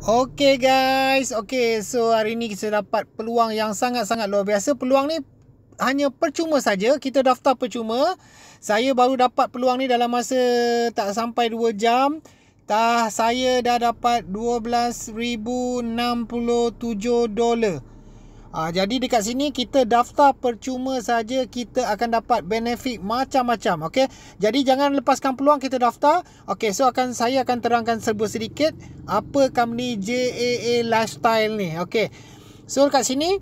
Okay guys, okay so hari ni kita dapat peluang yang sangat-sangat luar biasa. Peluang ni hanya percuma saja. Kita daftar percuma. Saya baru dapat peluang ni dalam masa tak sampai 2 jam. Tah saya dah dapat 12,067 dolar. Uh, jadi dekat sini kita daftar percuma saja kita akan dapat benefit macam-macam okey. Jadi jangan lepaskan peluang kita daftar. Okey, so akan saya akan terangkan serba sedikit apa company JAA Lifestyle ni. Okey. So dekat sini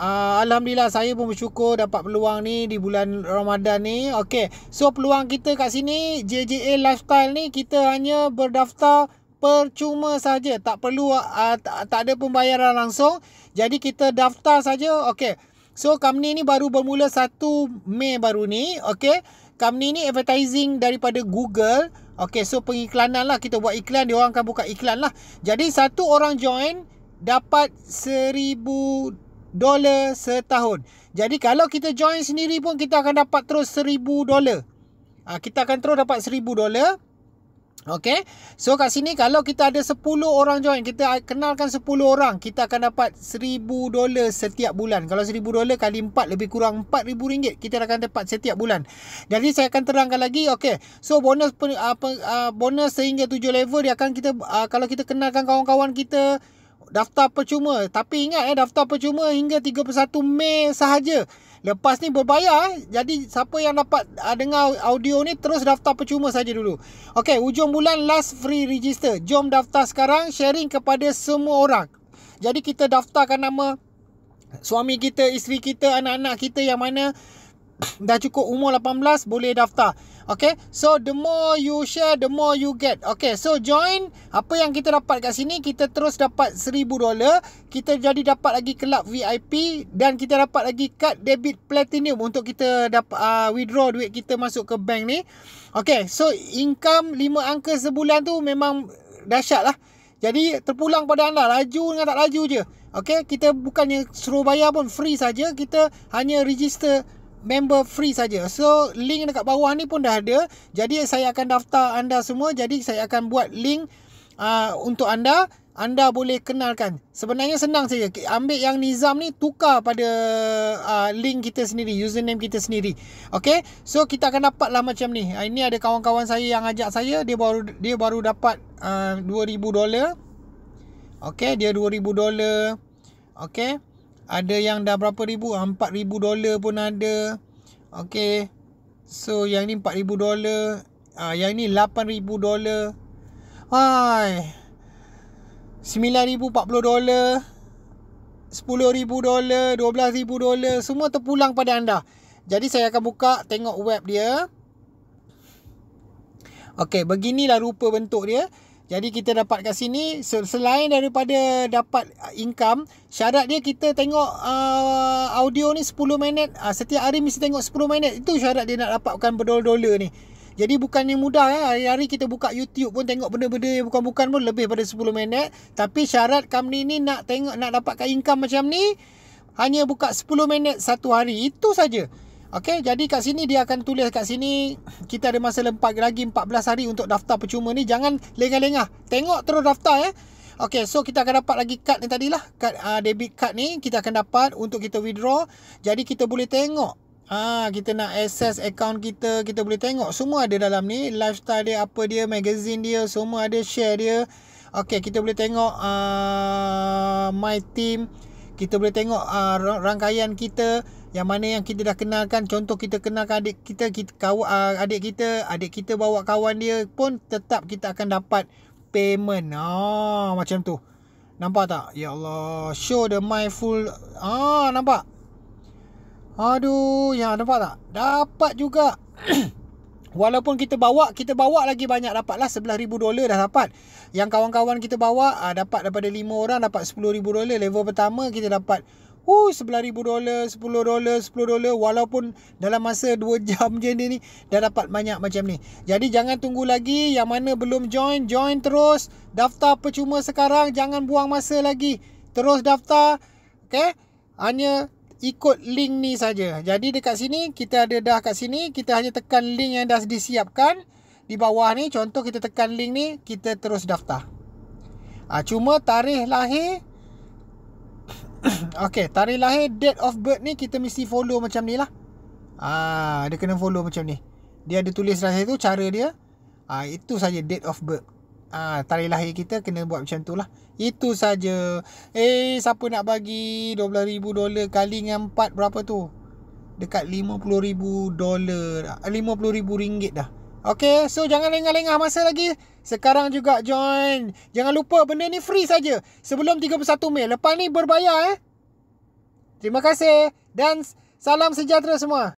uh, alhamdulillah saya pun bersyukur dapat peluang ni di bulan Ramadan ni. okay? So peluang kita kat sini JJA Lifestyle ni kita hanya berdaftar percuma saja tak perlu uh, tak, tak ada pembayaran langsung jadi kita daftar saja okey so company ni baru bermula 1 Mei baru ni okey company ni advertising daripada Google okey so pengiklanan lah kita buat iklan dia orang akan buka iklan lah jadi satu orang join dapat 1000 dolar setahun jadi kalau kita join sendiri pun kita akan dapat terus 1000 dolar Ha, kita akan terus dapat seribu dolar. Okay. So kat sini kalau kita ada 10 orang join. Kita kenalkan 10 orang. Kita akan dapat 1000 dolar setiap bulan. Kalau 1000 dolar kali 4 lebih kurang 4000 ringgit. Kita akan dapat setiap bulan. Jadi saya akan terangkan lagi. Okay. So bonus apa ah, bonus sehingga 7 level dia akan kita. Ah, kalau kita kenalkan kawan-kawan Kita daftar percuma. Tapi ingat eh daftar percuma hingga 31 Mei sahaja. Lepas ni berbayar. Eh. Jadi siapa yang dapat uh, dengar audio ni terus daftar percuma saja dulu. Okey, hujung bulan last free register. Jom daftar sekarang sharing kepada semua orang. Jadi kita daftarkan nama suami kita, isteri kita, anak-anak kita yang mana dah cukup umur 18 boleh daftar. Okay, so the more you share, the more you get. Okay, so join. Apa yang kita dapat kat sini, kita terus dapat $1,000. Kita jadi dapat lagi kelab VIP dan kita dapat lagi kad debit platinum untuk kita dapat uh, withdraw duit kita masuk ke bank ni. Okay, so income 5 angka sebulan tu memang dahsyat lah. Jadi terpulang pada anda, laju dengan tak laju je. Okay, kita bukannya suruh bayar pun free saja. Kita hanya register member free saja. So link dekat bawah ni pun dah ada. Jadi saya akan daftar anda semua. Jadi saya akan buat link uh, untuk anda. Anda boleh kenalkan. Sebenarnya senang saja. Ambil yang Nizam ni tukar pada uh, link kita sendiri. Username kita sendiri. Okay. So kita akan dapat lah macam ni. Uh, ini ada kawan-kawan saya yang ajak saya. Dia baru dia baru dapat uh, $2,000. Okay. Dia $2,000. Okay. Okay. Ada yang dah berapa ribu? Ah, empat ribu dolar pun ada. Okay. So, yang ni ribu dolar. Ha, yang ni 8,000 dolar. Hai. 9,040 dolar. 10,000 dolar. ribu dolar. Semua terpulang pada anda. Jadi, saya akan buka tengok web dia. Okay, beginilah rupa bentuk dia. Okay. Jadi kita dapat kat sini selain daripada dapat uh, income, syarat dia kita tengok uh, audio ni 10 minit. Uh, setiap hari mesti tengok 10 minit. Itu syarat dia nak dapatkan berdolar-dolar ni. Jadi bukan yang mudah eh. Hari-hari kita buka YouTube pun tengok benda-benda yang bukan-bukan pun lebih daripada 10 minit. Tapi syarat company ni nak tengok nak dapatkan income macam ni hanya buka 10 minit satu hari. Itu saja. Okey, jadi kat sini dia akan tulis kat sini kita ada masa lempat lagi 14 hari untuk daftar percuma ni. Jangan lengah-lengah. Tengok terus daftar ya. Eh. Okey, so kita akan dapat lagi kad ni tadilah. Kad uh, debit card ni kita akan dapat untuk kita withdraw. Jadi kita boleh tengok Ah, ha, kita nak access account kita, kita boleh tengok semua ada dalam ni, lifestyle dia apa dia, magazine dia, semua ada share dia. Okey, kita boleh tengok uh, my team, kita boleh tengok uh, rangkaian kita yang mana yang kita dah kenalkan contoh kita kenalkan adik kita kita kaw, uh, ah, adik kita adik kita bawa kawan dia pun tetap kita akan dapat payment ah macam tu nampak tak ya Allah show the mindful ah nampak aduh ya nampak tak dapat juga Walaupun kita bawa, kita bawa lagi banyak dapatlah lah dolar dah dapat. Yang kawan-kawan kita bawa ah, dapat daripada lima orang dapat sepuluh ribu dolar. Level pertama kita dapat uh, sebelah ribu dolar, sepuluh dolar sepuluh dolar. walaupun dalam masa dua jam je ni dah dapat banyak macam ni. Jadi jangan tunggu lagi yang mana belum join, join terus. Daftar percuma sekarang, jangan buang masa lagi. Terus daftar, okay? Hanya ikut link ni saja. Jadi dekat sini, kita ada dah kat sini, kita hanya tekan link yang dah disiapkan. Di bawah ni, contoh kita tekan link ni, kita terus daftar. Ha, cuma tarikh lahir, okay, tarikh lahir, date of birth ni kita mesti follow macam ni lah. Ah, dia kena follow macam ni. Dia ada tulis lahir tu, cara dia. Ah, itu saja date of birth. Ah, tarikh lahir kita kena buat macam tu lah. Itu saja. Eh, siapa nak bagi 12,000 dolar kali dengan 4 berapa tu? Dekat 50,000 dolar. 50,000 ringgit dah. Okay, so jangan lengah-lengah masa lagi. Sekarang juga join. Jangan lupa benda ni free saja. Sebelum 31 Mei. Lepas ni berbayar eh. Terima kasih. Dan salam sejahtera semua.